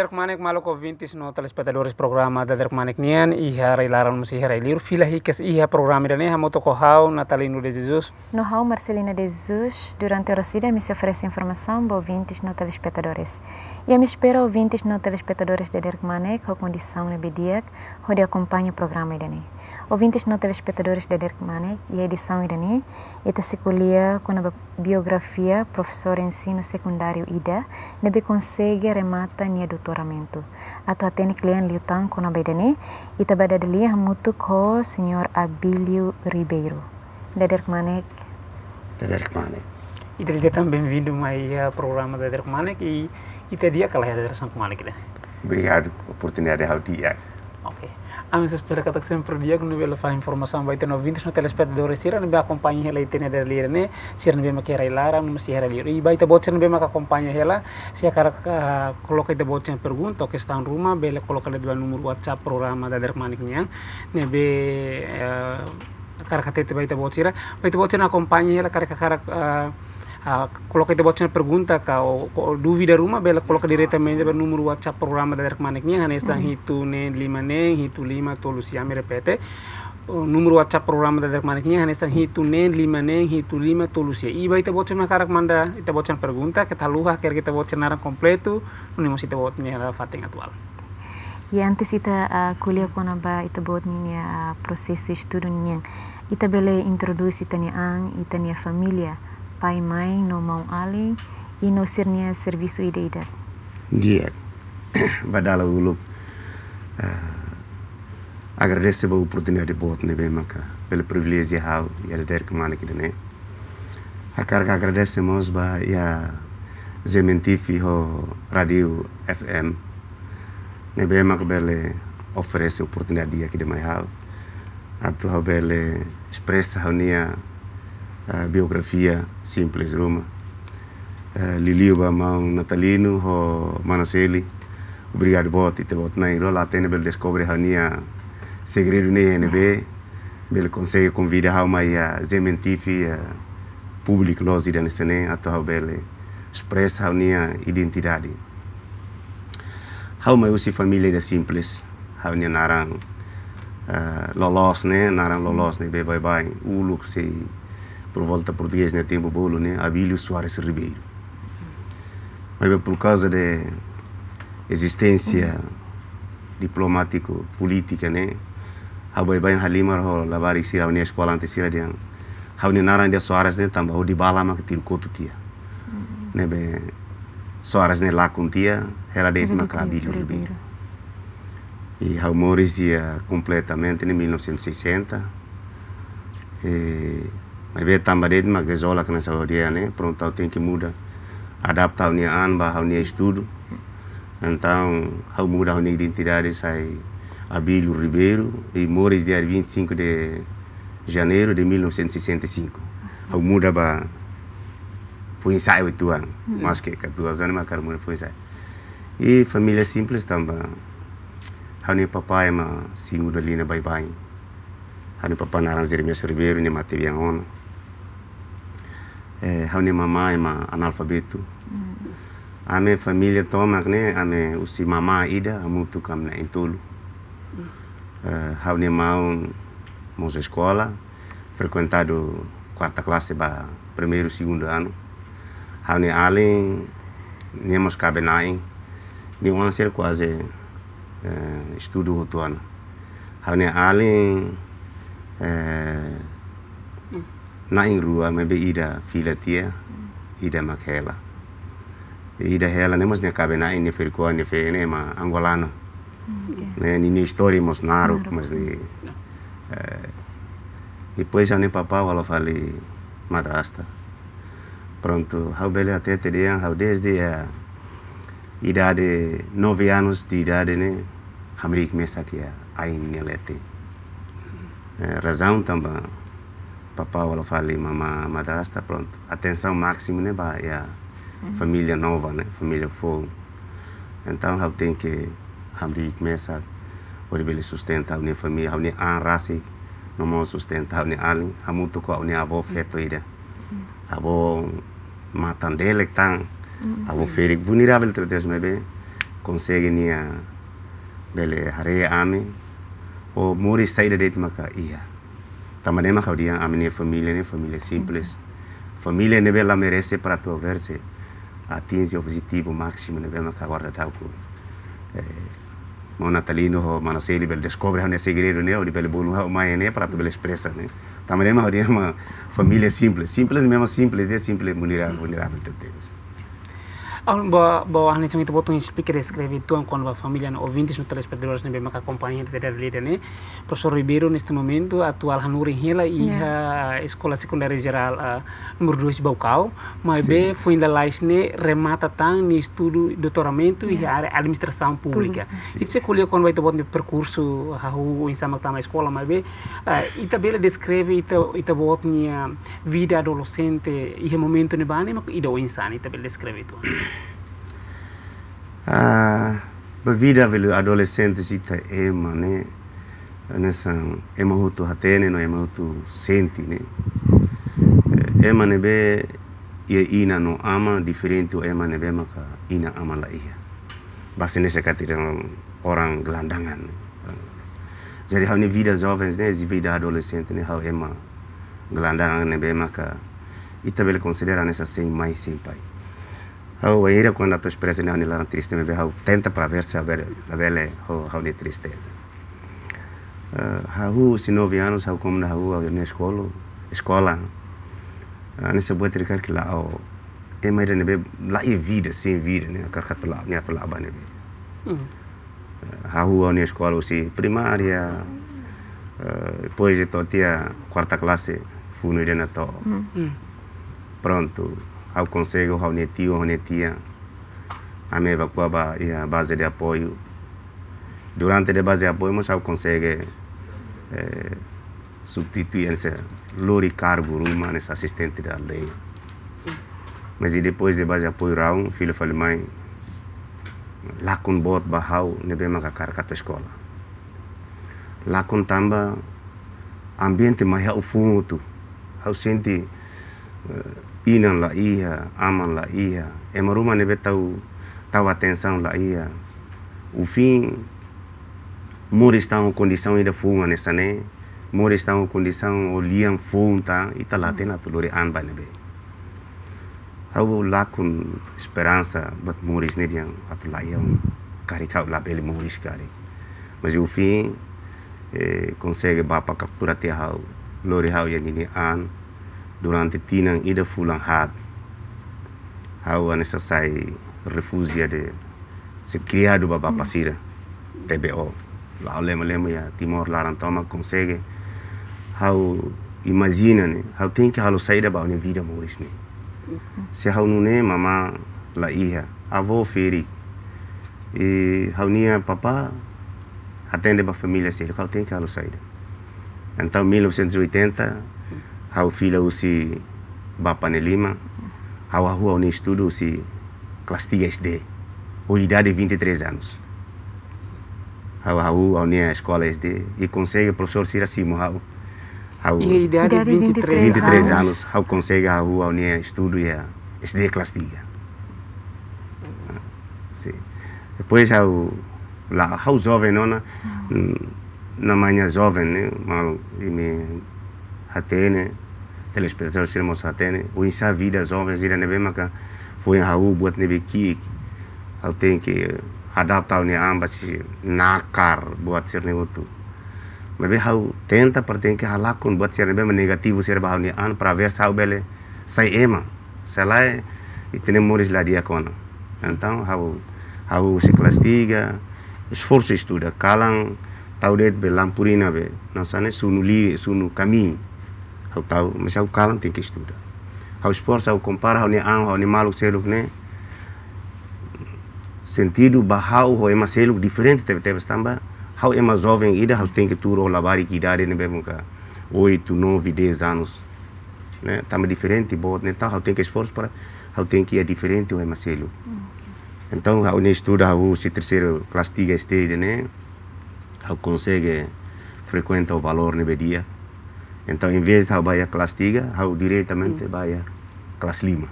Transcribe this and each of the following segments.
dadar kumanek malo ko vintis no telespectadores programa dadar kumanek nian iha laran musi hera ilir fila hikes iha programa dane ha moto ko hau Natalino de Jesus no hau Marcelina de Jesus durante o oração me se oferece informação bovintes no telespectadores e me espero ouvintes não telespectadores de Derkmane, com condição de bidiac, onde acompanha o programa Idani. Ouvintes não telespectadores de Derkmane e a edição Idani, e te seculia com a biografia professor ensino secundário Ida, nebe consegue remata nia doutoramento. A tua tene cliente liutan com a Idani, e te badadelia muito com o senhor Abílio Ribeiro. De Derkmane. De Derkmane. E também vindo ao programa da Derkmane e Itu dia kalau ada rasa kemana kita. Berikan opportunity hau dia. Oke. Ami sus per kata sem per dia kuno bela fa informasi sampai tena vintis no telespet dore sira nabi akompanyi hela nih dari lire sih sira nabi makai rai lara nabi masih hera lire iba ita bocen nabi maka akompanyi hela sia kara ka kolo ka ita bocen per gun toke stan ruma le dua numur wacap programa dadar manik nyang nabi eh, kara ka tete ba ita bocira ba ita bocen akompanyi hela kara ka eh, Ah, kalau kita buat botando pergunta kau o, duvi dari rumah bela coloca diretamente para nomor WhatsApp dari da ini, hanya mm. itu ne lima neng hitu lima tolu siame eh, repete nomor WhatsApp programa da hanya hanesa itu ne lima ne hitu lima tolu siapa iba buat botando karak manda buat botando pergunta kita luha kira kita botando masih kita buat nih botando fatih atual Ya antes ah, ita uh, kuliah kona ba Itu buat ninya uh, proses studio niang ita bele introduce ita tanya ita niya familia pai mai no mau ali inosirnya sirnya servisu ide. Dia badala ulup eh, agar desse ba oportunidade bot ne bem bela privilege ya hau ya de der kemana kita ne akar ka agradecemos ba ya zementifi ho radio FM ne bem maka bele oferece oportunidade dia kita mai hau atau hau expressa hau nia a biografia simples Roma uh, liliu mão natalino ho manaseli obrigado bot e te bot nei lá tem bel descobre minha segredo ne é nb bel consegue convida how mai a zementifi uh, público nós ida nesse ne ato bel expressa minha identidade a uma eu se família de simples a narang uh, ah, lolos né naran lolos né be bye o look se por volta português né tempo bolo né Abílio Soares Ribeiro mas por causa de existência uhum. diplomático política né haboi bem halimar ho lavar e sira unia escola ante sira diang hauni naran dia Soares né tambah ho di bala mak tir kotu tia uhum. né bem Soares né lá com tia era de maca Abílio Ribeiro e hau morisia completamente né? em 1960 e mas be tambarit mas que zola que nessa hora né, pronto tem que mudar, adaptar a meu ano, a o estudo. Então, eu mudar a minha identidade, sai Abílio Ribeiro e moro de 25 de janeiro de 1965. a mudar para foi ensaio e anos, hum. mas que 14 anos, mas quero mudar foi ensaio. E família simples também. Eu nem papai, mas sigo ali na Baibai. Eu nem papai na Ranzeira Ribeiro, nem Matei é, eh, haune mama ema é analfabeto uhum. minha família familia tomak né, a minha usi mama ida a muito na entolu mm. uh, uhum. haune é, mau mos escola frequentado quarta classe para primeiro segundo ano haune ale nemos cabenai nem um ser quase uh, estudo rotuano haune ale uh, na in rua me be ida fila tia ida makela ida hela ne mos ne cabe na in fer ko ne fe ne ma angolano né ni história eh, mas naro mas ni depois ane papá ela fale madrasta pronto how bela até te dia how desde a eh, idade nove anos de idade né hamrik mesa que a ainelete eh, razão também papá ela fala mamá madrasta pronto atenção máxima né bah é uhum. família nova né família full, então eu tenho que abrir começa por ele sustentar a minha família a minha raça não me sustentar a minha ali a muito com a minha avó hum. feito ida a avó matando ele tá, hum. a avó ferik vulnerável três me bem consegue nia bele hare ame o mori saída de maka ia também Tamarema Jauría, a mi família ni família simples. família ni la merece para tu verse atinge o objetivo máximo, ni é que agora dá o cu. Eh, Mão natalino, o manaceli, bel descobre, o segredo, né? O de bel bolo, o maia, né? Para tu bel expressa, né? também Tamarema Jauría é uma família simples. Simples mesmo, simples, de simples, vulnerável, vulnerável, teu Deus. Ah, boa, boa anexão itu botong speaker escreve tuan con a família ouvintes no telespectadores nem bem que acompanha de ter lida né professor Ribeiro neste momento atual Hanuri Hela e yeah. a escola secundária geral uh, número 2 de Baucau mas bem foi ainda lá né remata tão tá no estudo doutoramento yeah. e a administração pública e se colheu quando vai ter tomar percurso rahu em sama na escola mas bem uh, ah, e também descreve ita ita botnia vida adolescente e momento ne mas e do insano e também descreve tuan Ah, vida velho adolescente cita Emma, né? Nessa Emma Ruto Hatene, no Emma Ruto Senti, né? Emma eh, e ne be e ina no ama diferente o e ne be maka ina ama la ia. Basta nessa catira orang gelandangan. Jadi hal ni vida jovens ne, zi vida adolescente ne hau Emma gelandangan ne be maka ita bele considera nessa sem mai sem pai. Ho era quando tua expressa não é triste, me vejo tenta para ver se a ver a ver é a de tristeza. Ah, hau se nove anos hau como na hau na escola escola. Ani ah, se boa tricar que lá o é mais né lá é vida sem vida né carca pela minha pela ba né. Hau na escola se primária ah, depois de totia quarta classe fui no dia na hum. hum. Pronto ao Conselho, ao Netio, ao Netia, a minha evacuava e a base de apoio. Durante a base de apoio, nós consegue eh, substituir esse Lori Cargo Ruma, esse assistente da aldeia. Mas e depois de base de apoio, o filho falou, mãe, lá com bot barral, nebe macacar com a tua escola. Lá com tamba, ambiente mais é o fundo, eu senti inan la ia, amam la ia, emaruma nebe tau, tau atenção la ia. O fim, mora está condição ainda fuma nessa, né? Mora está em condição, olham funta, e tá lá uhum. tem a tulore anba nebe. Hau lá com esperança, bat moris ne dian, atulá ia um caricau lá bele moris cari. Mas o fim, eh, consegue bapa captura te hau, lori hau ini an, durante tinang ida fulang hat hau ane selesai refugia de sequia do babá passira, TBO lá o lema lema ya Timor Laran toma consegue hau imagina né hau tem que hau sair da baune vida moris né se hau não né mamá la hija avô feri e hau nia papá atende ba família se hau tem que hau sair então 1980 filha o bapa ne lima, hau rua um estudo usi classe 3 SD, ou idade de 23 anos. Hau arrua a unia escola SD e consegue professor Sira Simo hau. e idade de 23, 23 anos. Hau consegue arrua a unia estudo e a SD classe 3. Depois hau lá, hau jovem nona, ah. na manhã jovem, né? Mal, e me Atene, telespectadores irmãos Atene, o insa as obras ira nebe maka foi em buat Boat ki eu tenho que adaptar ne ambas nakar buat ser ne Mas bem, hau tenta per tem que halakun buat ser nebe negativo ser bahau ne an para ver sau bele sai ema. Selai itene moris lá de kona. Então hau hau sekelas tiga esforço estuda calam, tau det be lampurina be nasane sunu li sunu kami hau tau masa hau kalan tengke studa hau sport hau compara hau ni ang hau ni maluk seluk ne sentido bahau hau ema seluk diferente tebe tebe stamba hau ema jovem ida hau tengke turo labari ki idade ne bebe ka 8, 9, 10 anos né tamba diferente bot ne tal hau tengke esforço para hau tengke é diferente hau ema seluk então hau ne estuda hau se terceiro classe tiga estede né hau consegue frequenta o valor ne bedia então, em vez de eu vai classe 3, eu diretamente vai a classe 5.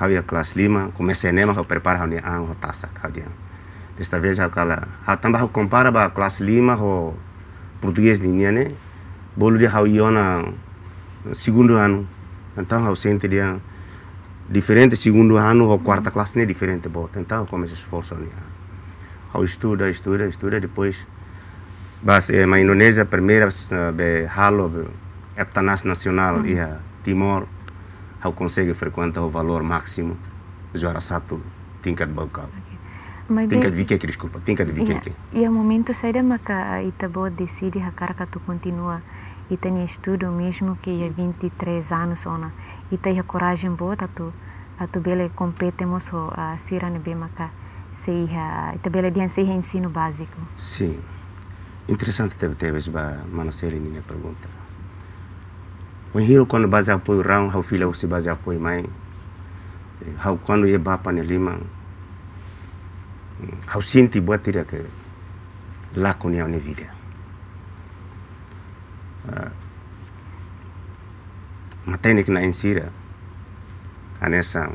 Eu ia a classe 5, comecei a é nema, eu preparo a minha ah, taça. Desta vez, eu, cala, eu também comparo a classe 5 com português de minha, né? Bolo de eu ia no segundo ano. Então, eu senti dia diferente segundo ano ou quarta classe, né? Diferente, bota. Então, eu comecei a esforçar. Né? Eu estuda, estuda, estuda, depois... Bas eh, ma Indonesia primeira be eh, halo be heptanas nacional ia Timor how consegue frequentar o valor máximo juara satu tingkat bakal. Okay. Tingkat vikek, desculpa, tingkat vikek. E a momento seria maka Itabo tá decide hakar tu continua e tem estudo mesmo que há é 23 anos ona e tem a coragem boa tá tu a tu bele competemos a sirane be maka se ia, Itabela tá diante ensino básico. Sim. Interessante teve teves ba manaseri minha pergunta. O hiro quando base apoio rão, how filha se base apoio mãe. How quando ye ba panelima. How sinti boa tira que lá ah, com a vida. Matenik na insira anessa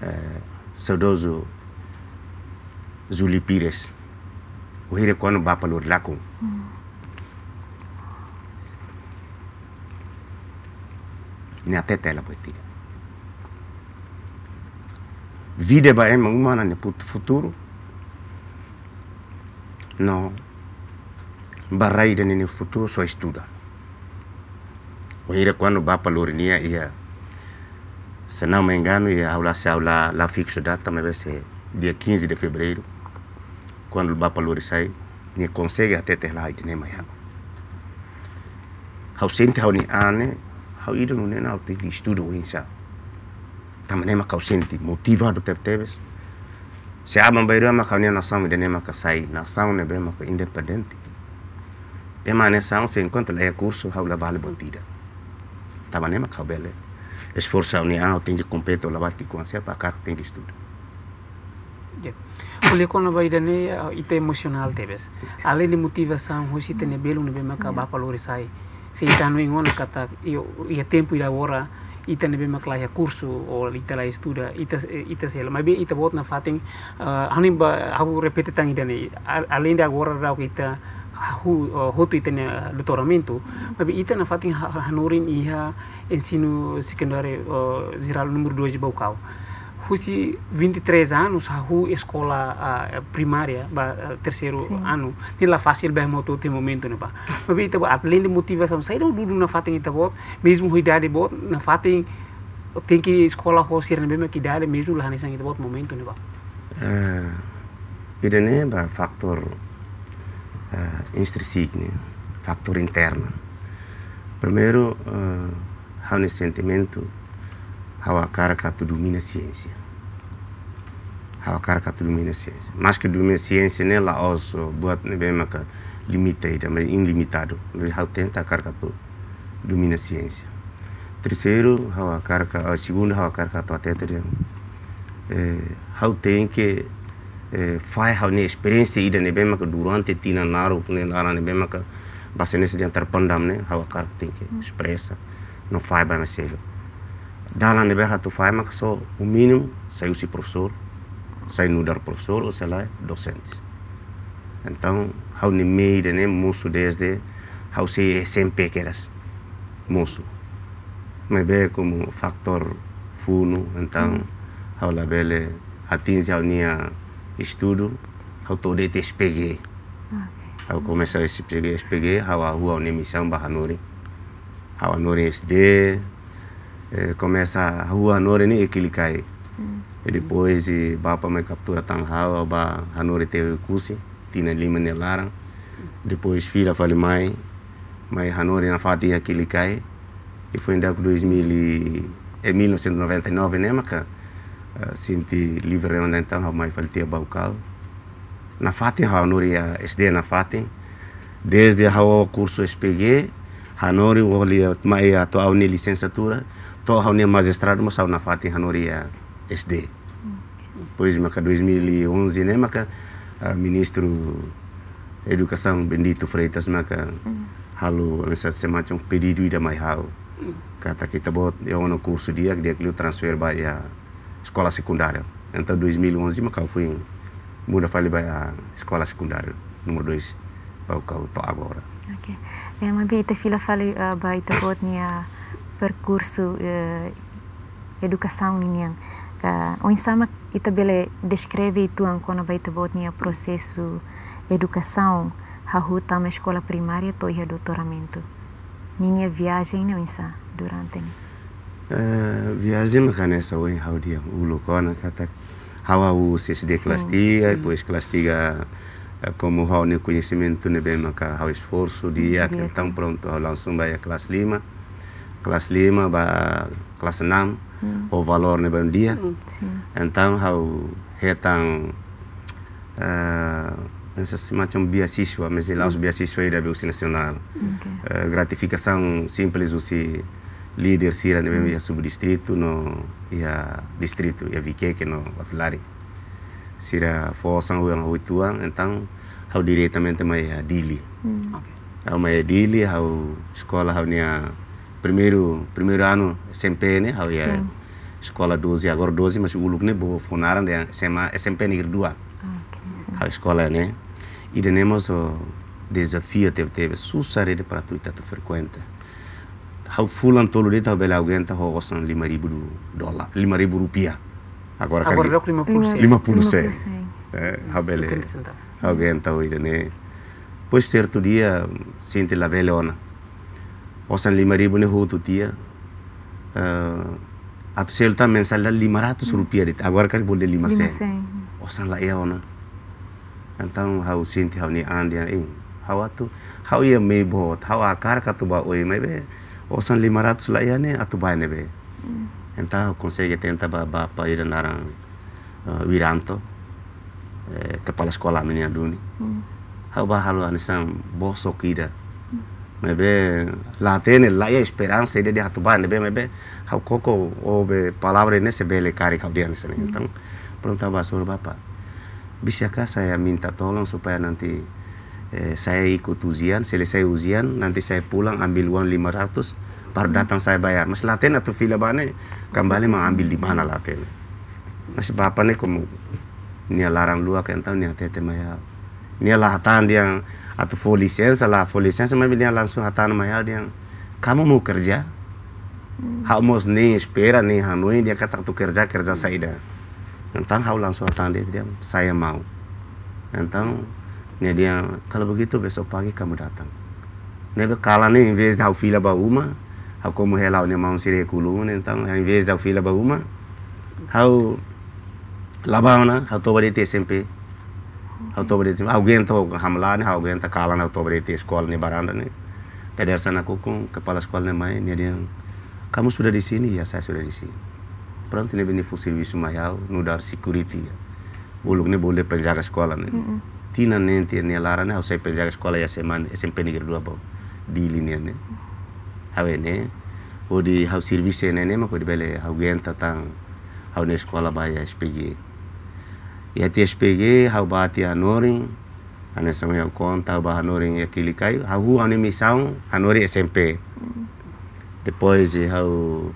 eh, saudoso zulipires Pires o hire kono ba palur lakum hmm. ne atete la poetica vida ba ema humana ne puto futuro no barraida ne futuro só estuda o hire kono ba palur nia ia se não me engano ia aula se aula la fixo data me vai ser dia 15 de fevereiro quando vai para Lorisai, nem consegue até ter lá de nem mais. Hau sente hau ni ane, hau ida no nem hau de estudo insa. Também nem ao sente motivado teve teves. Se há uma beira mas hau nem nação de nem hau sai, nação ne bem hau independente. Bem nessa nação se encontra lá é curso ao levar a botida. Também nem hau bele. Esforçar ni hau tem de competir lá bate com a para cá tem de estudo. oleh kono bai dane ite emosional tebes sí. ale ni motivação hoje tene belo ne bema ka bapa sai se itano ingona kata io e ia e tempo ira ora ita e ne bema klaya kursu o ita lá estuda ita ita sel mabe ita bot na fating uh, ah, ani ba habu repete né. Além kita, agora, ora ra ita hu hotu ita ne lutoramento ah, mabe ita na fating hanurin iha ensino secundário uh, ah, ziral número 2 de kau Husi 23 anos, hu escola primária, ba, terceiro Sim. ano. Nila fácil bem moto tem momento, né, ba. Mas bem, tabo, então, além de motivação, sai do dudu na fatem tabo, então, mesmo a idade bot, na fatem tem que escola fazer na mesma idade, mesmo lá nesse tabo momento, né, ba. Ah, ida né, ba fator uh, ah, fator né, interno. Primeiro, uh, ah, há um sentimento Hawakaraka tu domina a ciência. Hawakaraka tu domina a ciência. Mas que domina a ciência, né? Lá osso, boa, né? Bem, mas limitada, mas ilimitado. Tenta tá carga tu domina a ciência. Terceiro, o segundo Hawakaraka tu atenta, tá né? Hau tem que é, faz hau ne experiência ida né? Bem, durante tina naro, né? Nara né? Bem, mas é é basta nesse de tá antar pandam, né? Hawakaraka tem que expressa. Não faz bem mais cedo. Dalam tu satu que só o mínimo saiu se professor, sei no dar professor ou sei lá, docente. Então, há um meio, nem moço desde, há se sem que moço. Mas bem como fator funo, então, mm. há lá bele atinge a minha estudo, há todo te espeguei. Há começar esse espeguei, espeguei, há a rua, a missão, barra nori. Há a nori SD, eh, começa a rua Nore nem aquele cai. E depois e eh, vai para uma captura Tanghal, vai a Nore teve curso, tinha Lima Nelaran. Depois filha falei mãe, mas a na fatia aquele cai. E foi em 2000 e, em 1999, né, maca? Sinti livre onde então, mas falei tia Baucal. Na fatia a Nore estudar na fatia. Desde o curso SPG, Hanori, eu li a atual licenciatura, to então, hawne magistrado mo saw na fati hanoria SD pois maka 2011 né maka uh, ministro educação Bendito Freitas maka halo nessa semana um pedido ida mai hau kata kita tá bot eu no curso dia dia que transfer ba ya escola secundária então 2011 maka fui muda falei ba a escola secundária número 2 para o to agora okay. É, mas bem, te fila falei, uh, eh, ba, ita bot niya, percurso eh, educação ninguém ka eh, o insama itabele descreve ituan kona baita botnia processo educação hahu tama escola primária to ia doutoramento ninha viagem não insa durante uh, viagem mekanesa oi hau dia ulo kona kata hawa u se class dia depois class 3 como o ne conhecimento ne bem maka hau esforço dia que tão pronto hau langsung a class 5 Classe 5 ba classe 6 hmm. o valor ne ban dia hmm. então how hetang uh, macam beasiswa mesti hmm. laos beasiswa da beusi nasional okay. uh, eh, gratificação simples usi líder sira ne bem hmm. ia subdistrito no ia distrito ia vike que no atlari sira força o yang huituang então how diretamente mai a dili okay. Hau mai dili, hau escola hau nia primeiro primeiro ano SMP né havia é escola 12 agora 12 mas o lugar né, bo funaram de né, SMA SMP ne dua ah, okay, a escola né e temos o desafio teve teve susare de para tu tuita tu frequenta how fulan tolo de tabela alguém tá rogosan 5000 dólar 5000 rupiah agora agora deu 50 50 é habele alguém tá oito né pois certo dia sente la velona Osan 5000 ribu hutu tia eh, atu sel mensal la 500 rupiah dit agora kali boleh lima sen osan la ia eh, ona antang hau sinti hau ni andia eh hau atu hau ia mei bot hau akar katu ba oi mei be osan 500 la ia ne atu hmm. ba ne be entah consegue tenta ba ba pa ira narang eh, wiranto kepala sekolah menia duni hmm. hau ba halu anisang bosok ida mebe latene la ya esperanza ide de hatu be mebe hau koko o be palabra ini sebele kari kau dia sini tentang perintah basur bapak bisakah saya minta tolong supaya nanti eh, saya ikut ujian selesai ujian nanti saya pulang ambil uang 500 baru datang saya bayar mas laten atau villa bane kembali mengambil di mana laten mas bapak nih kamu nia larang dua kentang nia tete maya nia lahatan dia atau lah salah license sama dia langsung hatan mahal dia kamu mau kerja hmm. hak nih espera nih hanui dia kata tu kerja kerja dah entang hau langsung hatan dia dia saya mau entang nih dia kalau begitu besok pagi kamu datang nih kalau nih invest hau fila ba uma hau como helau nih mau sire kulung nih entang invés hau fila ba uma hau labana hau toba di SMP ಅವತ್ತೊಬ್ಬರೈತಿ ಅವ್ಗೇಂತ ಹೋಗ ಹಮ್ಲಾನೆ ಅವ್ಗೇಂತ ಕಾಲನ ಅವತ್ತೊಬ್ಬರೈತಿ baranda ಬರಾಂಡ್ರೆ dari sana kukung kepala sekolahnya main dia kamu sudah di sini ya saya sudah di sini peran ini bini fusil wismayau nudar security ya buluk ini boleh penjaga sekolah nih mm -hmm. tina nanti ini larane harus saya penjaga sekolah ya seman SMP negeri dua bau di lini ini hawe ini di harus service ini ini mah kau dibeli hau gen tentang hau sekolah bayar SPG ya TSPG hau bati hanori ane sama ya yang kon tahu ba hanori ya kilikai hau ane misang hanori SMP depois ya hau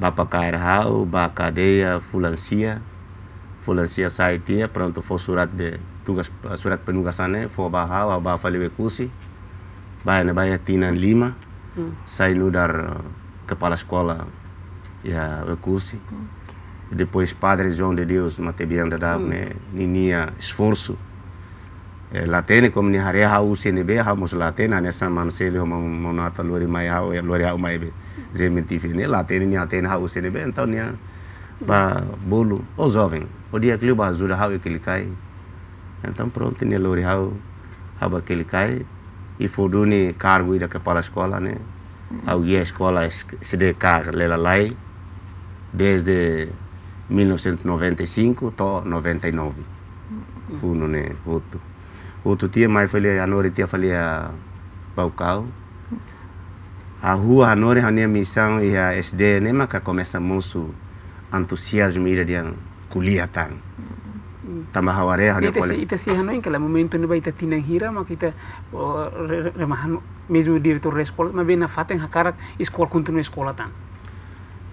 bapa kair hau baka deia ya, fulansia fulansia tia pronto fo surat be tugas surat penugasannya fo bahau hau fali faliwe kusi bahaya bahaya tina lima hmm. saya nudar eh, kepala sekolah ya kursi hmm. e depois Padre João de Deus, Matebianda Davne, hum. Ninha Esforço, eh, latene como ni hare ha usene be ha mus latene ne san man sele mo monata lori mai ha o eh, lori ha mai be zemin tifene latene ni atene ha usene be então nia ba bolo o jovem o dia que ba zura ha que ele cai então pronto ni lori ha ha ba que ele cai e foduni cargo ida que para a escola né hum. ao guia escola se de car lela lai desde 1995 to 99 Fui, né outro outro dia mais falei a noite dia falei a ah, Paucau a rua a noite a minha missão e a SD né que começa muito entusiasmo de kuliah tang tambah haware hanya kole ita sih hano in kala momento ni baita tinang hira ma kita remahan meju diretor de escola ma bena faten hakarak escola continua escola tan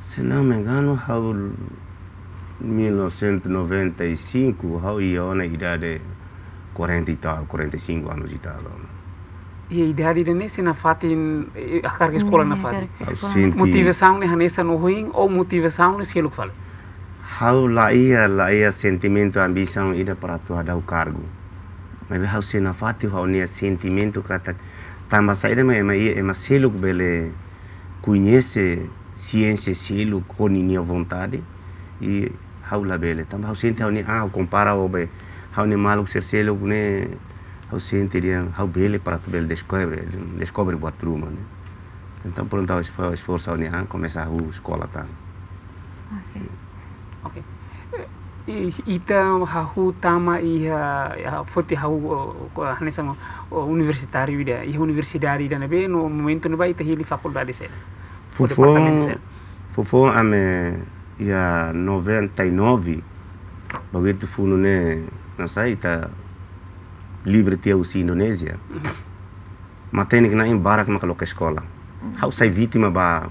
se não me engano haul 1995, Raul ia na idade 40 e tal, 45 anos e tal. E a idade de nesse na fatin a carga escola hum, na fatin. Motivação né nessa no ruim ou motivação nesse né, lo é fala. Hau la ia la ia sentimento ambição ida para tu dar o cargo. Mas hau se na fatin hau nia sentimento kata tamba saída mas mas ia mas selo é bele conhece ciência selo com a minha vontade e la bele tam hausinti hau ni ah compara o be hau ni maluk sercelo o né? hausinti dia hau bele para que bele descobre descobre boa truma né então pronto hau esforço hau ni ah começa a escola tá? Ok, ok. okay ita hahu tama iha foti hahu o universitário ida iha universidade ida nabe né? no momento no vai ita hili faculdade se fofo fofo ame e a 99 bagulho de fundo né não sei tá livre de usi Indonésia mas tem que na embara que coloca escola ao ser vítima ba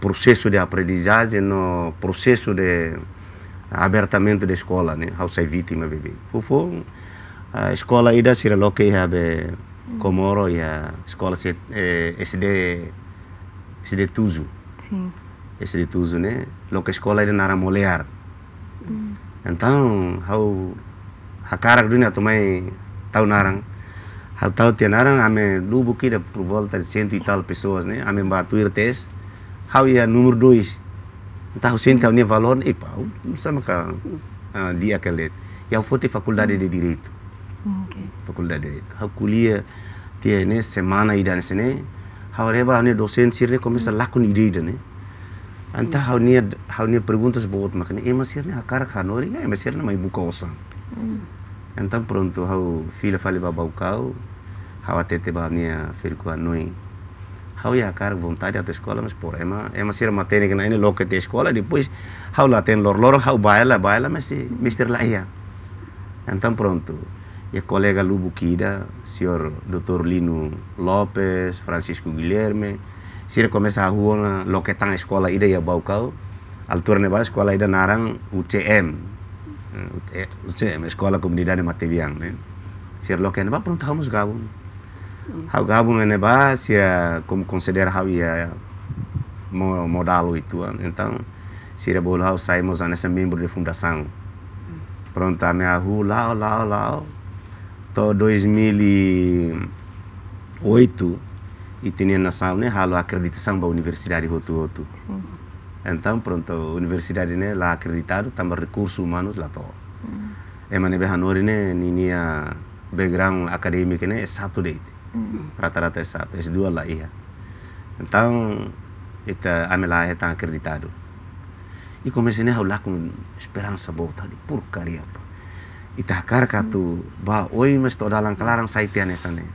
processo de aprendizagem no processo de abertamento da escola né ao ser vítima bebê fofo a escola ida sira reloca e habe Comoro e a escola SD SD Tuzu. sim Ese que sekolah ida nara molear. Mm. Então, hau hakarak dunia tomai mai tau narang. Hau tau tia narang ame lubu kira por volta de cento e tal pessoas, né? Ame ir tes. Hau ia número dois. Então, hau senta e o valor e pau, sama ka uh, dia e Ia fote faculdade de direito. Okay. Faculdade de direito. Hau kulia tia ne semana idan ne sene. Hau reba ne dosen sirne começa lá com ideia, né? anta hau hmm. hau nia perguntas bogot makne e akar hakar ema sir na mai buka osan hmm. Anta pronto hau fila fale bau kau hau atete babnia firkua nui hau ia ya akar vontade atau escola mas por ema ema sira matene ini naine te skola escola depois hau laten tem lor lor hau baila baila mesi hmm. mister laia. ia então pronto e kolega Lubu Kida, sior Dr. Lino Lopes, Francisco Guilherme, sira começa a rua na ida ya bau kau baucau ne sekolah eskola ida narang UCM UCM escola comunidade Mateviang né sira loquetan neba pronto hamos gabung hau gabung neba sia kom konsider hau ia ya modalo itu entang sira bolo hau zane sem membro de fundação pronto a minha rua lá lá lá to 2008 itenia nação né halo acreditação ba universidade hotu hotu Sim. Mm-hmm. então pronto universidade né lá acreditado tamba recursos humanos lá to mm. Mm-hmm. e mane be hanori né ninia background acadêmico né é satu date mm-hmm. rata-rata é satu S2 lá ia então ita amela é tão acreditado e comecei né halo com esperança boa tá de porcaria ita carca tu ba oi mas to dalang kalarang saitian esane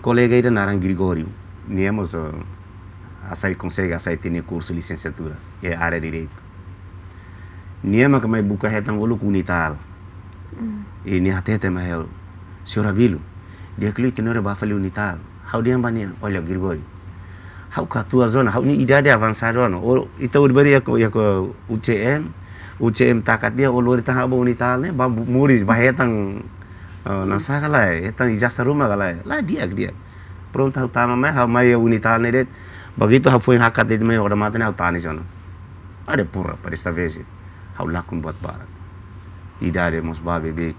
collègue yi da Naran Grigori. ni a sair consegue a sair ter curso licenciatura, é área de direito. Niema buka mais buca retângulo unitário. Mm. E ni até tem hel ele. bilu dia que ele bafali unital, hau dia bania, olha Grigori. ka catua zona, haw ni idade avançada zona. O ita urbari ya ko ya ko UCM, UCM takat dia, ulur lori tangabo unital ne Ba muris, ba nasa kalai tan ijasa rumah kalai lah dia dia prom tahu tama mai hau mai unital ne det begitu hau fuin hakat det mai orang mata ne hau tani sono ada pura pada stavesi hau lakun buat barat idare mos babe be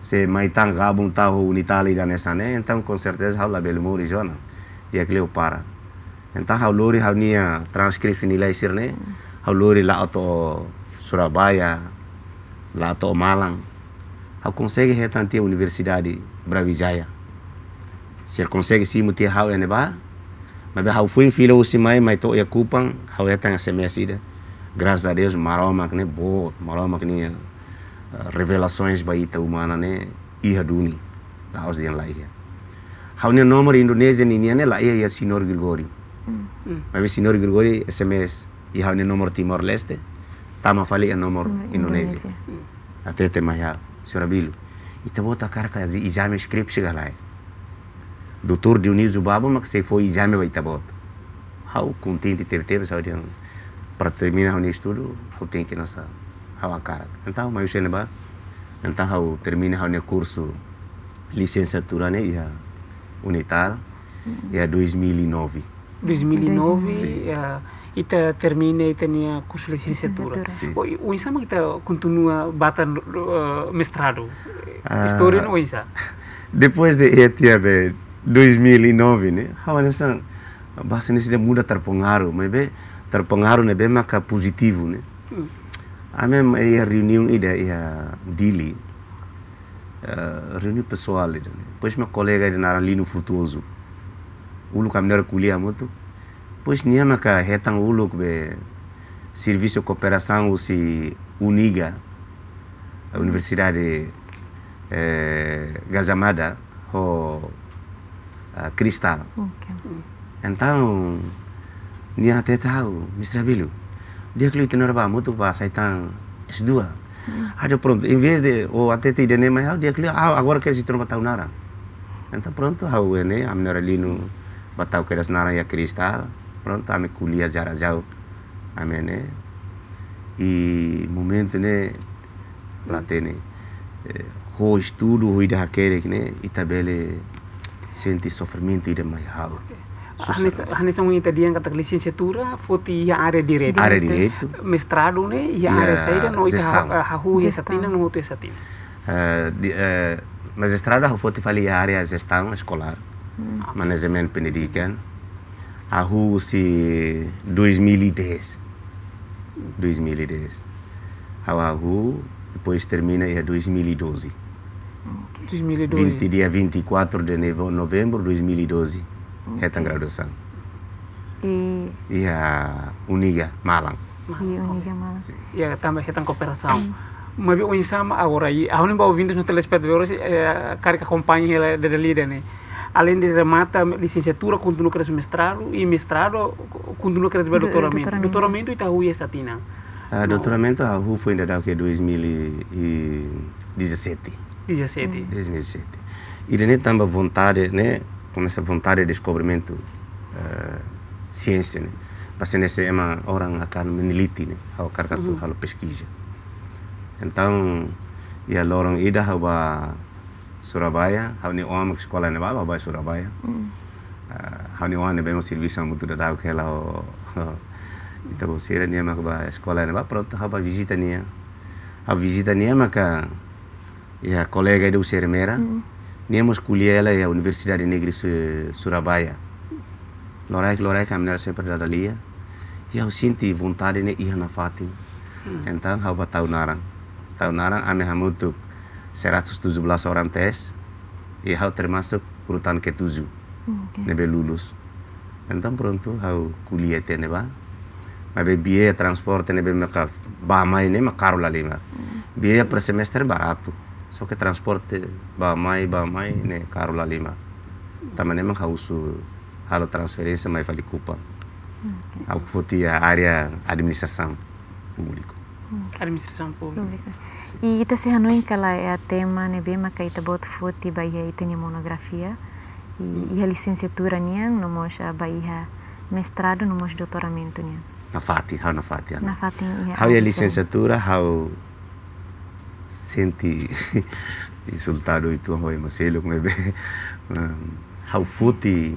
se mai tan gabung tahu unital ida ne sane entam con certeza hau la bel muri sono dia kleu para entam hau lori hau nia transkripsi nilai ne hau lori la auto Surabaya la auto Malang ao consegue retante a universidade Bravijaya. Se ele consegue se mutir hau ene ba, mas hau foi em fila usi mai, mas to ocupan, hau retan a semesida. Graças a Deus, maroma que nem boa, maroma que nem eh, revelações baita humana né, iha duni, da house de lá iha. Hau ne número Indonésia ni ne lá iha o senhor Grigori. Mm. Mas o senhor Grigori SMS e hau ne número Timor Leste, tama fali o número Indonésia. Mm. Até te mais senhor Abílio, e então, vou tacar a de exame escrito chegar lá. Doutor Dionísio Babo, mas se foi exame vai estar bom. How contente teve teve saúde para terminar o estudo, eu tenho que nossa how a cara. Então, mas eu sei então eu termina o curso licenciatura né, unital, unitar, ia 2009. 2009, 2009 kita termina itania curso licenciatura. licenciatura. O que kita continua batan uh, mestrado. Uh, ah. História no insa. Depois de etia 2009 né, hawana san bahasa ini sudah mudah terpengaruh, mebe terpengaruh nebe positivo, positif ne. Hmm. Amem ia reunião ida ia Dili. Uh, reunião pessoal ida. Depois meu colega ida naran Lino Frutuoso. o kami nara kuliah motu. Pois nem cá, retan o look be serviço de cooperação se uniga a Universidade eh, Gazamada ou a Cristal. Okay. Então, nem até tahu, Mr. Bilu. Dia kalau itu nerba, mutu bahasa itu S2. Ada pronto, em vez de o até te ideia mais, ah, dia kalau ah, agora quer se tornar batau nara. Então pronto, hau ah, ene, amnora lino batau keras nara a cristal. pronto ame kulia jara jau ne i moment ne latene ho estudo ho ida hakere ne itabele senti sofrimento ida mai hau Hanes tadi yang kata katak lisensiatura foti ya are direto. Are direto. Mestrado ne ya are saida no ita hahu ya satina no hutu ya satina. Mas estrada ho foti fali ya are ya pendidikan. arrua-se 2010. 2010. A arrua, depois termina em 2012. 2012. 20, dia 24 de novembro de 2012. É okay. É a graduação. E... e a Uniga Malang. E a Uniga Malan. E a, também a tá cooperação. Hum. Mas o insama agora, e a única Ouvindo no telespectadores, eh, a cara que acompanha ela é da líder, né? além de remata licenciatura, continua com o mestrado e mestrado continua com o doutoramento. doutoramento está ruim essa tina. Ah, doutoramento a RU foi ainda dá que 2017. 17. 2017. E daí também vontade, né? Com essa vontade de descobrimento uh, ciência, né? Passei nesse é uma hora na cara menilite, né? Ao carga uhum. tu halo pesquisa. Então, e a loram ida haba Surabaya ni oam sekolah ni baba bai Surabaya mm. uh, ni oam ni bemo servisa mutu da dau lao. Ita bo sira ni ba sekolah ni baba pronto haba visita ni Hau visita ni ema ka ya kolega ida usere mera mm. ni skulia ela ya Universidade Negri Surabaya lorai lorai caminhar sempre da dalia Ya usinti sinti vontade ne iha na fati mm. hau haba tau narang tau narang ame hamutuk 117 orang tes, ihau termasuk urutan ke-7. Okay. Nebe lulus. Entah pronto hau kuliah te neba. Mabe biaya transport nebe meka bama ne makaru la lima. Hmm. Biaya per semester baratu. So ke transport bama bamai ne karu la lima. Hmm. Tama mang hau su halo transferência mai fali kupa. Hmm, okay. Hau potia ya area administrasi publiko. administração pública. E ita se hanoi kala é a tema ne né, bema ka ita bot foti baia ia ita monografia e a licenciatura nian no mocha baia mestrado no mocha doutoramento nian. Na fati, how na fati. Na fati. How a licenciatura, how senti insultado itu hoi maselo com ebe. How foti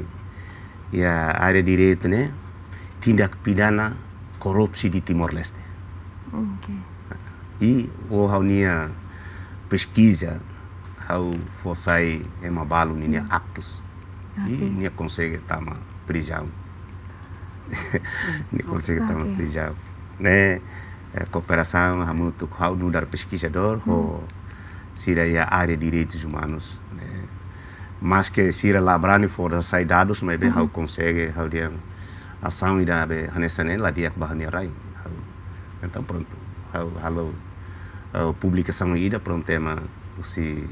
a área direito, né? Tindak pidana korupsi di Timor Leste. É hum. ah, okay. I o haunia pesquisa forçar em uma ninia aptos. Okay. E nia consegue ah, tama tá prisão. nia consegue tama okay. prisão. Né? É, cooperação há muito hau no dar pesquisador mm. Hum. ho sira é a área de direitos humanos. Né? Mas que sira labrani for sai dados, mas bem hau uhum. consegue hau dia ação ida be hanestane la dia bahania rain. Então, pronto, a, a, a publicação ida, pronto, tema, se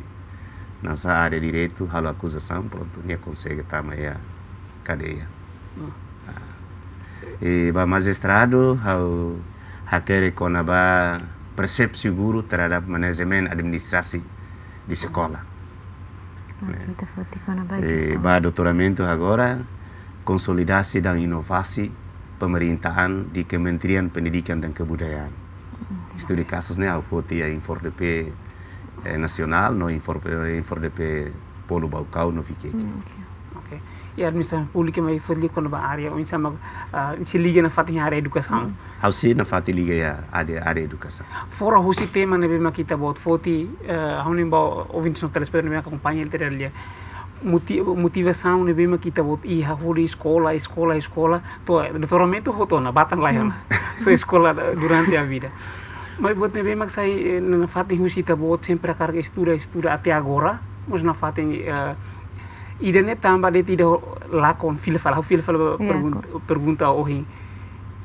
nessa área de direito, a acusação, pronto, nem consegue estar tá, mais é a cadeia. Ah. ah. E o magistrado, aquele que não percebe seguro terhadap manajemen administrasi di sekolah. Okay, né? Tá e, doutoramento agora, e inovar-se pemerintahan di Kementerian Pendidikan dan Kebudayaan. Studi mm-hmm. kasusnya Aufoti ya Infor DP eh, nasional, no Infor, eh, Infor DP Polo Baukau no Fikeke. Mm, mm-hmm. okay. Ya, misalnya misa yang mau ifodli kon ba area on sama eh, si ligue na fatih area education mm-hmm. haw si na fatih liga ya area edukasi. fora husi tema ne be makita bot foti eh, nih ba ovin no telespectador kampanye literal dia motivação ne bema kita bot i ha hori escola escola escola to doutoramento hoto na batan lá na so escola durante a vida mas bot ne bema sai na husi husita bot sempre a carga estuda estuda até agora mas na fati uh, ida ne tamba de tida la con fila fala fila fala pergunta pergunta ohi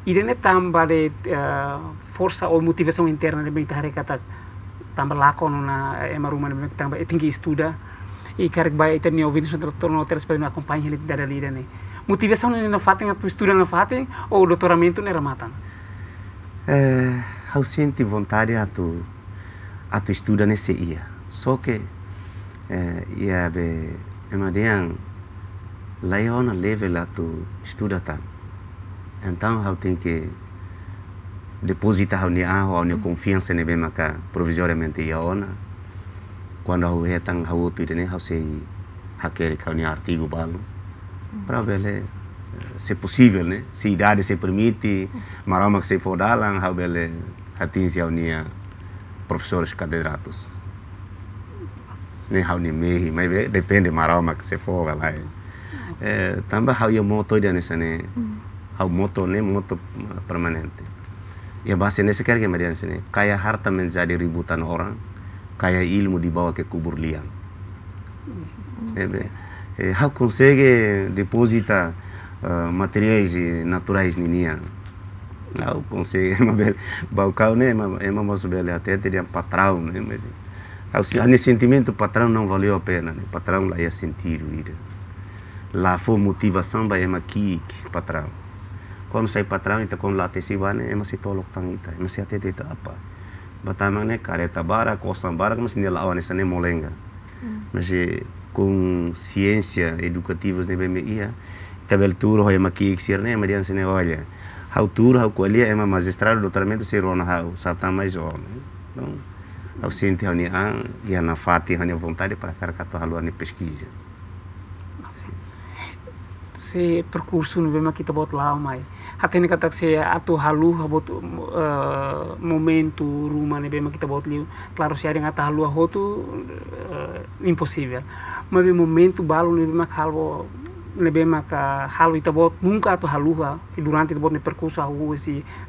ida ne tamba de uh, força ou motivação interna de bem kata tamba lakon na ema rumana tamba tinggi estuda e quero que vai ter me ouvido sobre o terapeuta na companhia literária ali né motivação né, não fazem a postura não fazem ou o doutoramento não rematam é, eu sinto vontade a tu a tu estuda nesse dia só que é, ia é, be emadian é leona leve lá tu estuda tá. então eu tenho que depositar a minha confiança nele, né, mas provisoriamente, a ona. quando hau he tang hau tu dene hau sei hakere ka ni artigo balu mm. para bele se possível né se idade se permite mm. marama que se for dalang hau bele hatinsi hau nia professores katedratus, ne hau ni mehi be depende marama que se for lá mm. eh tamba hau yo moto dia nessa hau moto ne moto permanente ya bahasa ini sekarang gimana sini kaya harta menjadi ributan orang kayak ilmu dibawa ke kubur liang. É, eh, eh, how consegue depositar uh, eh, materiais naturais ninia? Não consegue, mas balcão né, é uma moça bela até teria patrão né, mas a sentimento patrão não valeu a pena, né? patrão lá ia sentir ir. Lá foi motivação vai é uma kick patrão. Quando sai patrão então quando lá te se vai né, é uma se tolok tangita, é uma se até deita tapa batamane Caretabara, Koçambara, mas nem lá, nessa nem molenga. Mas com ciência educativa, nem bem ia, tabeltura, hoje maqui, que ser nem, mas diante nem olha. Hau tur, hau kualia, é uma magistrado, doutoramento, ser ona hau, satã mais homem. Então, ao sente, a nian, e na fati, hau vontade para cara cato haluan ni pesquisa. Se percurso, não bem aqui, tá bot lá, mas... hateni katak se atu halu habot uh, eh, momento ruma kita bot liu claro se aring ata halu hotu uh, eh, impossível mas momentu balu nebe ma halvo nebe ma ka halu ita bot nunca atu haluha e durante ita bot ni perkusa a rua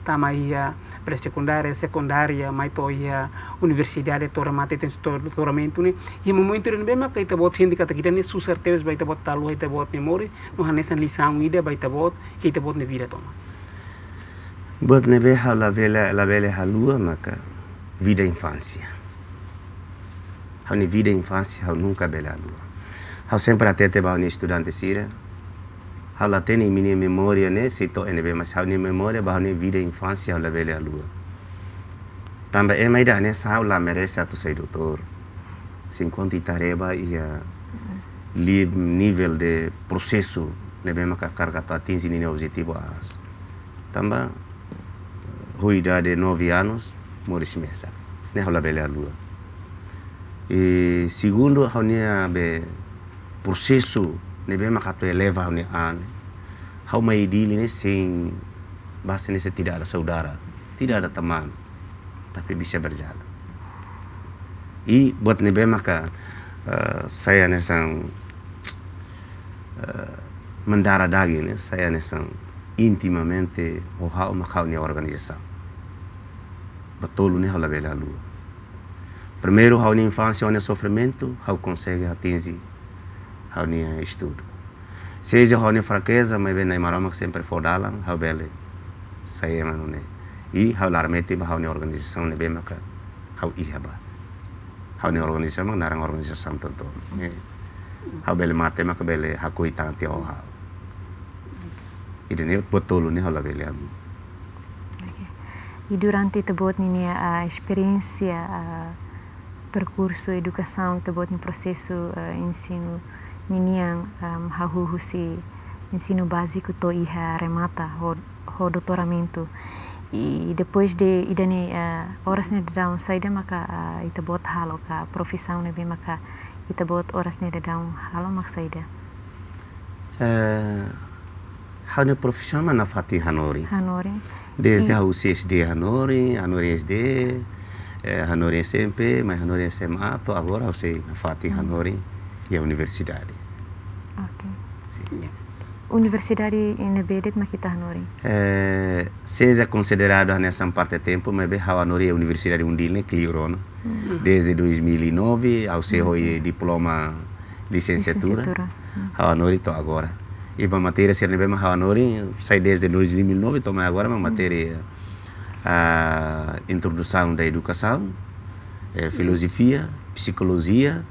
tama ia pré-secundária secundária mai to ia universidade tora mate tem toramento ne e momento nebe ka ita bot sindi kata kita ne su certeza ba ita bot talu ita bot memori no hanesan lição ida ba ita bot ita bot ne vida toma bot Botnebeja, la velha, la velha halua, maca, vida infância. Hani vida infância, hau nunca bela lua. Hau sempre até te bau ni estudante sira. Hau la teni mini memória, né, se to enebe, mas hau ni memória, bau ni vida infância, hau la velha lua. Também é mais da, né, hau la merece a tu sei doutor. Sem conta tareba e a nível de processo, nebe maca carga tu atinge ni objetivo as. tamba ruidade nove anos, mori semestre. Ne habla bele lua. E segundo, haunia be processo ne be makato eleva haunia ane. Hau mai dili ne sing bahasa Indonesia tidak ada saudara, tidak ada teman, tapi bisa berjalan. I buat nebe maka uh, saya nesang uh, eh, mendara daging, saya nesang intimamente o hau macau na organização. Batolo ne hala bela lua. Primeiro hau na infância onde sofrimento, hau consegue atingir hau na estudo. Seja hau na fraqueza, mas bem na maroma sempre for dala, hau bela saia mano ne. E hau larmete ba hau na organização ne bem maca hau ihaba. Hau na organização, narang organização tanto. Hau bela mate maca bela hakui tanti hau hau. idini botolo ni hola veliam okay. e durante tebot ni a experiência a percurso educação tebot ni processo eh, insinu ni ni um, hahuhu si ensino básico to iha remata ho, ho doutoramento e depois de idani eh, oras horas ne down maka uh, eh, itabot halo ka profissão ne maka itabot oras ne down halo mak Hanya profesional mana Fatih Hanori. Hanori. Desde a UCSD Hanori, Hanori SD, eh, Hanori SMP, mas Hanori SMA, tô agora você na Fatih hmm. Hanori e a universidade. Ok. Sim. Universidade em Bedet a Hanori. É, eh, seja considerado nessa parte tempo, mas bem Hanori é a universidade undilne Clirono. Uhum. Desde 2009, ao seu foi hmm. diploma licenciatura. licenciatura. Hmm. Hanori está agora e a matéria ser nebe ma havanori sai desde 2009 toma agora ma matéria a introdução da eh, educação filosofia psicologia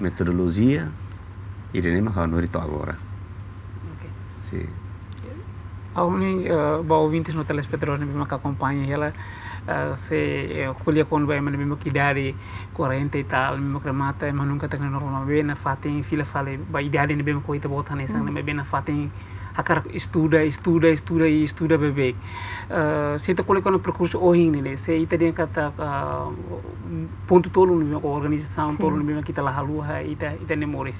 metodologia e de nem ma havanori to agora ok sim Alguns uh, ouvintes no telespectadores que acompanham ela Eh, se eh, kuliah kon bay man mimo kidari ko rente tal mimo kremata manun katakna normal be na fatin fila fale bay dali ne be ko ita sang ne be na fatin akar istuda istuda istuda istuda e bebe bebek. Uh, ah, se está colocando percurso hoje nele, se está dentro kata uh, pontu tolo no meu organização, tolo no meu kita lahaluha, ita e ita e moris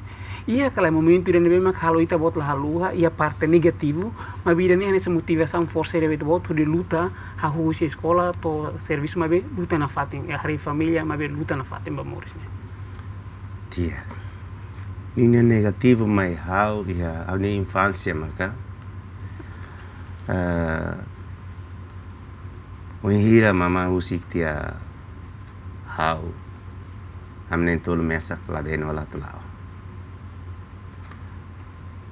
Ia kala momento ida nebe mak halu ita bot lahaluha, ia parte negativo, mas vida hanya essa motivação força ida bot bot de luta, ha hu se escola to serviço be luta na fatin, a hari ma be luta na fatin memórias. Dia. Ninguém é negativo mai hau ia a minha infância marca maka. Uh, Unhira mama usik tia hau. Amnen tol mesak laben wala tulao.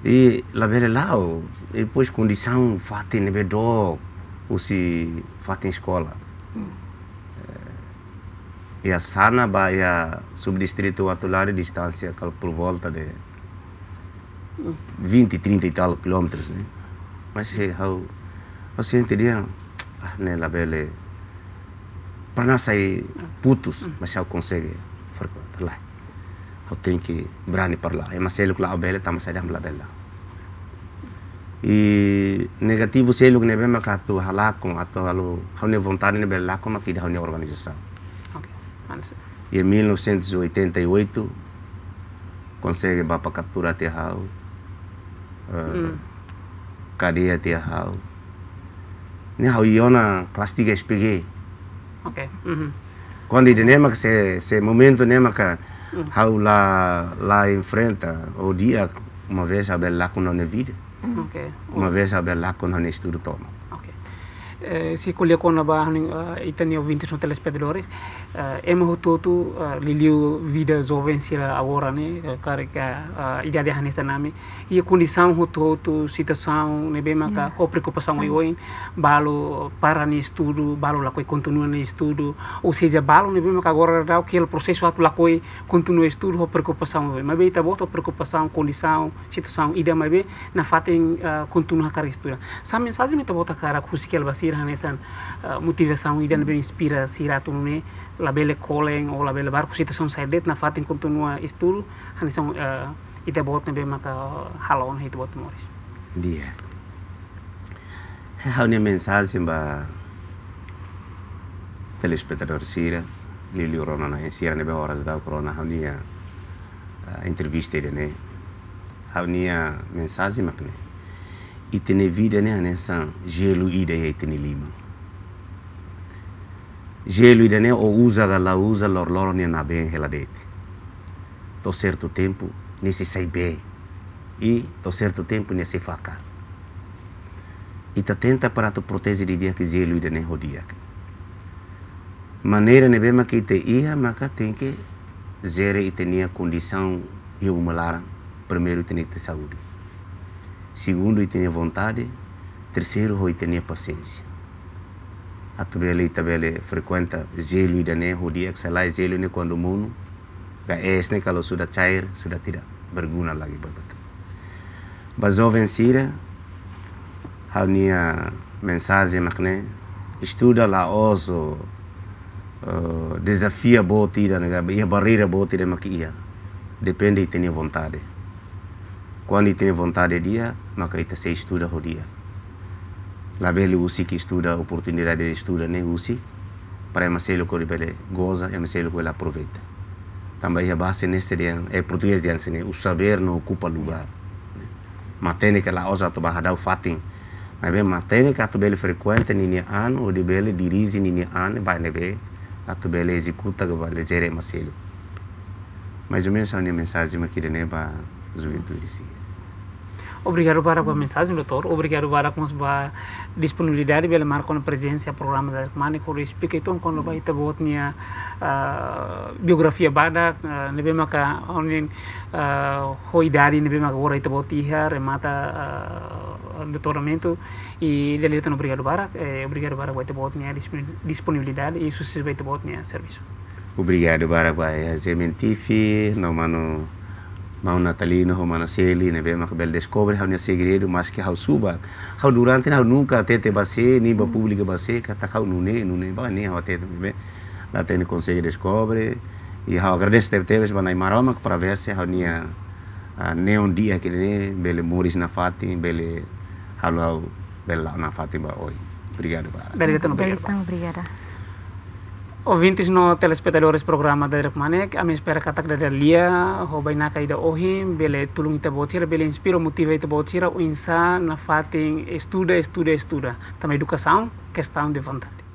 E labele lao, e pôs condição fatin nebedok, usi fatin escola. Hmm e a sana ba ia subdistrito Atulário distância por volta de 20, 30 e tal quilômetros, né? Mas eu, eu sentiria, ah, né, lá bele, para não sair putos, hum. mas eu consigo frequentar lá. Eu tenho que brani para lá. Eu é, mas ele lá bele, estamos saindo lá bela. E negativo sei que nebe mas que tu halak com, tu halu, hau ne vontade nebe lá com a é que da organização. E em 1988 consegue vá para capturar terral, uh, ah, hum. cadeia terral. Nem hau iona plastiga espeguei. Ok. Uhum. Quando ele nem que se, se momento nem que hau hum. lá lá enfrenta o dia uma vez a ver lá com a vida. Uma vez a ver lá com o estudo uhum. toma se eh, si com a na e tem uh, o vintage no telespectadores é ah, ema hototu ah, liliu vida jovem sira agora né uh, eh, kare ka uh, ah, idade a name e condição hototu situação ne bema ka yeah. o preocupação balo para ni estudo balo lá koi continua ni estudo ou seja balo ne bema agora dá o que o processo atu lá koi continua estudo o preocupação oi mas bem tá boto preocupação condição situação ida mas bem na fatem continua kare estudo sa mensagem me tá que cara kusikel basi dir hanesan motivação idan be inspira sirato ne labele kolen o labele sita situação saidet na fatin kontinua istul hanesan ite eh, bot ne maka halon hit bot moris dia hau ne mensaje ba telespectador sira lili urona na sira ne be horas da corona hau nia eh, entrevista ne hau ne mensaje makne E tene vida ne ane san gelo ida ye tene lima gelo ida ne o usa da la usa lor lor ne na ben reladete to certo tempo nesse sai bem e to certo tempo nesse se e ta tenta para tu protege de dia que gelo ida ne rodia maneira ne bem que te ia maka tem que zere e tinha condição e humalaram primeiro tem que ter saúde Segundo, tenha vontade. Terceiro, tenha paciência. A tu bele tabele é frequenta zelo e dane hodia que salah zelo é ne né? quando mundo ga es ne kalau sudah cair sudah tidak que lagi buat Mas Bazoven sira hal nia mensagem makne né? estuda lá oso desafia boa tira, né? e a barreira boa tira, mas que ia. Depende e tenha vontade quando tem vontade dia, macaita se estuda o dia. Lá bele usi que estuda oportunidade de estudar né usi para emacelo é que ele goza, e é emacelo que ele aproveita. Também a base nesse dia é português de ensine, né? o saber não ocupa lugar. Né? mas Matéria que lá osa tu barra o fatim, Mas bem, matéria que tu bele frequenta nini ano ou de bele dirige nini ano, vai neve, né, a tu bele executa que vai lezer emacelo. Mais ou menos é a minha mensagem aqui os neba juventude sim. Obrigado para a mensagem, doutor. Obrigado para a disponibilidade pela marca na presença do programa da Arcmani. Por isso, porque então, quando vai ter boa minha biografia bada, nebe maka onin hoidari, nebe maka ora ita boa tiha, remata doutoramento e ele também obrigado para, obrigado para vai ter boa minha disponibilidade e sucesso vai ter boa serviço. Obrigado para a Zementifi, não mano mau natalino ho manaseli ne be bel descobre hau minha segredo mas que hau suba hau durante hau nunca tete base ni ba pública base ka ta hau nune nune ba ne hau tete be la tene consegue descobre e há agradece te tebes ba na maroma para ver se hau nia ah, ne un dia que ne bele moris na fati bele hau hau bela na fati ba oi obrigado ba obrigado obrigada Ouvintes no telespectadores programa da Manek, a minha espera katak da a, robai na kaida ohim, bele tulung ita botira, bele inspiro motiva ita botira, o insa na fatin estuda, estuda, estuda. Também educação, questão de vontade.